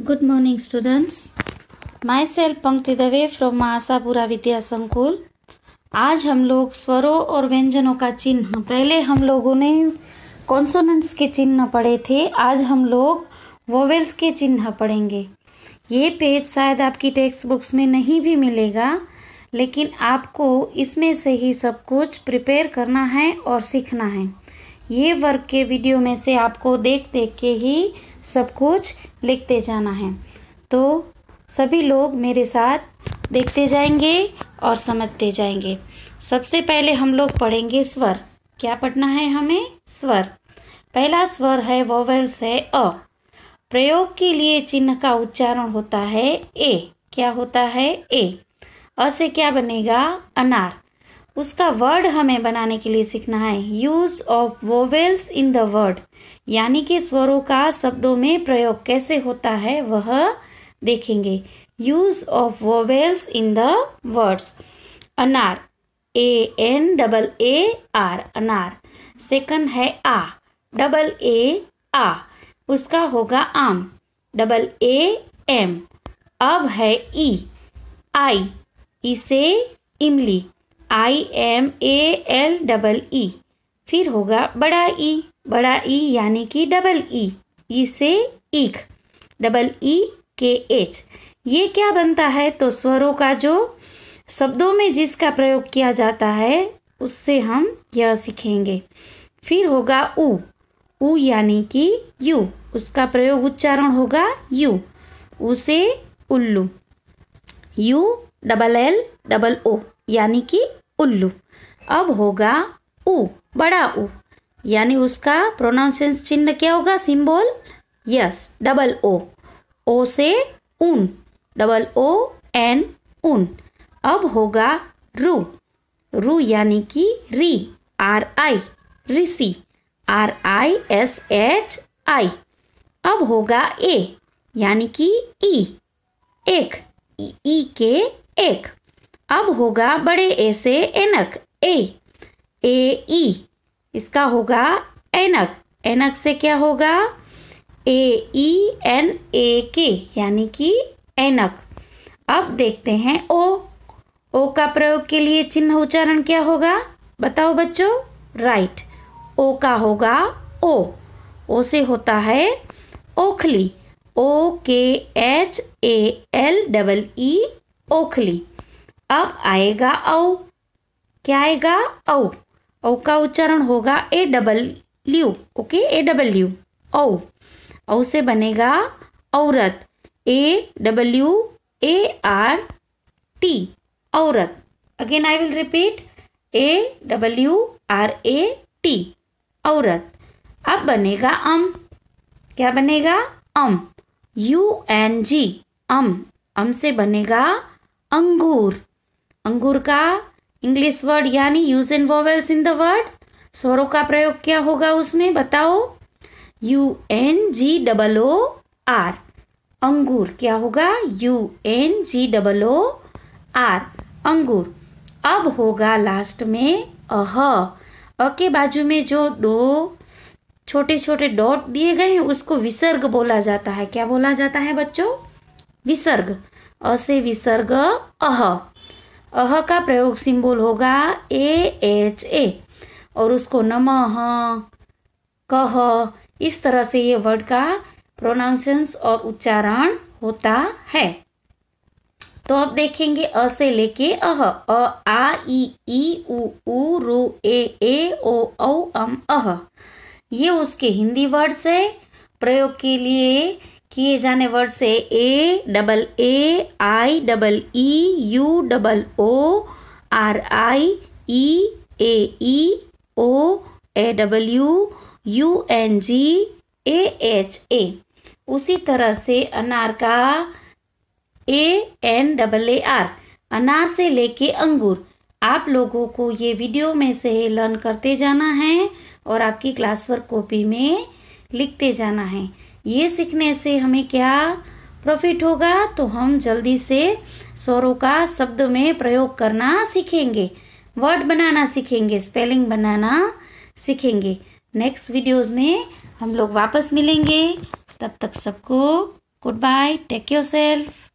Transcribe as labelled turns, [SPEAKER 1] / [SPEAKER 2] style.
[SPEAKER 1] Good morning students myself Pankti Dave from Ashapura विद्या संकुल आज हम लोग स्वरों और व्यंजनों का चिन्ह पहले हम लोगों ने कॉन्सोनेंट्स के चिन्ह पढ़े थे आज हम लोग वोवेल्स के चिन्ह पढ़ेंगे ये पेज शायद आपकी टेक्स्ट बुक्स में नहीं भी मिलेगा लेकिन आपको इसमें से ही सब कुछ प्रिपेयर करना है और सीखना है ये वर्क के वीडियो में से आपको देख देख के ही सब कुछ लिखते जाना है तो सभी लोग मेरे साथ देखते जाएंगे और समझते जाएंगे सबसे पहले हम लोग पढ़ेंगे स्वर क्या पढ़ना है हमें स्वर पहला स्वर है वोवेल्स है अ प्रयोग के लिए चिन्ह का उच्चारण होता है ए क्या होता है ए अ से क्या बनेगा अनार उसका वर्ड हमें बनाने के लिए सीखना है use of vowels in the word यानी कि स्वरों का शब्दों में प्रयोग कैसे होता है वह देखेंगे use of vowels in the words अनार A N double A R अनार सेकंड है आ डबल ए आ उसका होगा आम डबल ए एम अब है ई e. आई इसे इमली I M A L double E फिर होगा बड़ा ई बड़ा ई यानी कि डबल ई ई से ईख डबल ई के एच ये क्या बनता है तो स्वरों का जो शब्दों में जिसका प्रयोग किया जाता है उससे हम यह सीखेंगे फिर होगा उ उ यानी कि यू उसका प्रयोग उच्चारण होगा यू उसे उल्लू U double L double O यानी कि उल्लू अब होगा उ बड़ा ऊ यानी उसका प्रोनाउंसियस चिन्ह क्या होगा symbol yes double O O से ऊन डबल ओ एन ऊन अब होगा रू रू यानी कि री आर आई ऋषि R I S H I अब होगा ए यानी कि ई एक ई के एक अब होगा बड़े ए से एनक ए ए ई इसका होगा एनक एनक से क्या होगा ए ई एन ए के यानी कि एनक अब देखते हैं ओ ओ का प्रयोग के लिए चिन्ह उच्चारण क्या होगा बताओ बच्चों राइट ओ का होगा ओ ओ से होता है ओखली O K H A L double E ओखली अब आएगा औ क्या आएगा औ औ का उच्चारण होगा A W okay A W औ औ से बनेगा औरत A W A R T औरत again I will repeat A W R A T औरत अब बनेगा अम क्या बनेगा अम यू एन जी अम अम से बनेगा अंगूर अंगूर का इंग्लिश वर्ड यानी use and vowels in the word स्वरों का प्रयोग क्या होगा उसमें बताओ U N G double O R अंगूर क्या होगा U N G double O R अंगूर अब होगा लास्ट में अह अ के बाजू में जो दो छोटे छोटे डॉट दिए गए हैं उसको विसर्ग बोला जाता है क्या बोला जाता है बच्चों विसर्ग अ से विसर्ग अह अह का प्रयोग सिंबल होगा ए एच ए और उसको नमः कह इस तरह से ये वर्ड का प्रोनाउंसेंस और उच्चारण होता है तो अब देखेंगे अ से लेके अह अ आ ई ई उ ऊ रु ए ए ओ औ अम अह ये उसके हिंदी वर्ड्स है प्रयोग के लिए किए जाने वर्ड से A double A I double E U double O R I E A E O A W U N G A H A उसी तरह से अनार का A N double A R अनार से लेके अंगूर आप लोगों को ये वीडियो में से लर्न करते जाना है और आपकी क्लास वर्क कॉपी में लिखते जाना है ये सीखने से हमें क्या प्रॉफिट होगा तो हम जल्दी से स्वरों का शब्द में प्रयोग करना सीखेंगे वर्ड बनाना सीखेंगे स्पेलिंग बनाना सीखेंगे नेक्स्ट वीडियोस में हम लोग वापस मिलेंगे तब तक सबको goodbye take your self